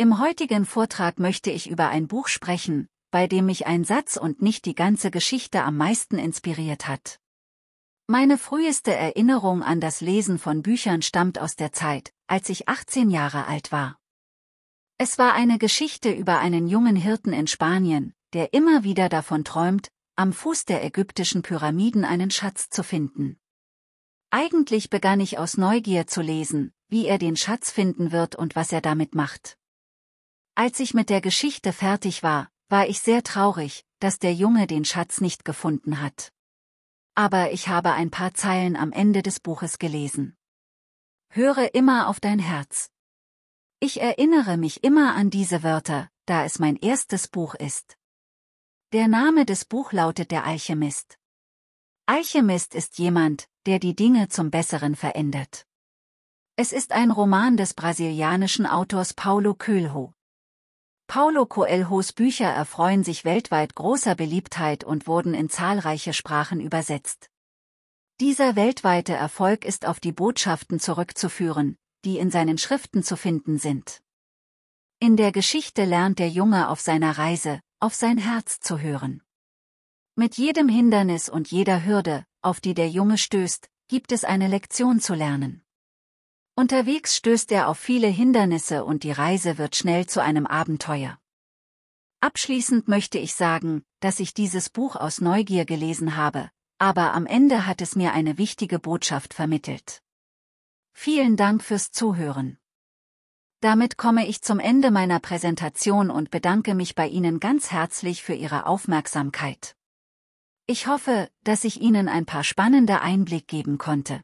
Im heutigen Vortrag möchte ich über ein Buch sprechen, bei dem mich ein Satz und nicht die ganze Geschichte am meisten inspiriert hat. Meine früheste Erinnerung an das Lesen von Büchern stammt aus der Zeit, als ich 18 Jahre alt war. Es war eine Geschichte über einen jungen Hirten in Spanien, der immer wieder davon träumt, am Fuß der ägyptischen Pyramiden einen Schatz zu finden. Eigentlich begann ich aus Neugier zu lesen, wie er den Schatz finden wird und was er damit macht. Als ich mit der Geschichte fertig war, war ich sehr traurig, dass der Junge den Schatz nicht gefunden hat. Aber ich habe ein paar Zeilen am Ende des Buches gelesen. Höre immer auf dein Herz. Ich erinnere mich immer an diese Wörter, da es mein erstes Buch ist. Der Name des Buch lautet Der Alchemist. Alchemist ist jemand, der die Dinge zum Besseren verändert. Es ist ein Roman des brasilianischen Autors Paulo Coelho. Paulo Coelhos Bücher erfreuen sich weltweit großer Beliebtheit und wurden in zahlreiche Sprachen übersetzt. Dieser weltweite Erfolg ist auf die Botschaften zurückzuführen, die in seinen Schriften zu finden sind. In der Geschichte lernt der Junge auf seiner Reise, auf sein Herz zu hören. Mit jedem Hindernis und jeder Hürde, auf die der Junge stößt, gibt es eine Lektion zu lernen. Unterwegs stößt er auf viele Hindernisse und die Reise wird schnell zu einem Abenteuer. Abschließend möchte ich sagen, dass ich dieses Buch aus Neugier gelesen habe, aber am Ende hat es mir eine wichtige Botschaft vermittelt. Vielen Dank fürs Zuhören. Damit komme ich zum Ende meiner Präsentation und bedanke mich bei Ihnen ganz herzlich für Ihre Aufmerksamkeit. Ich hoffe, dass ich Ihnen ein paar spannende Einblick geben konnte.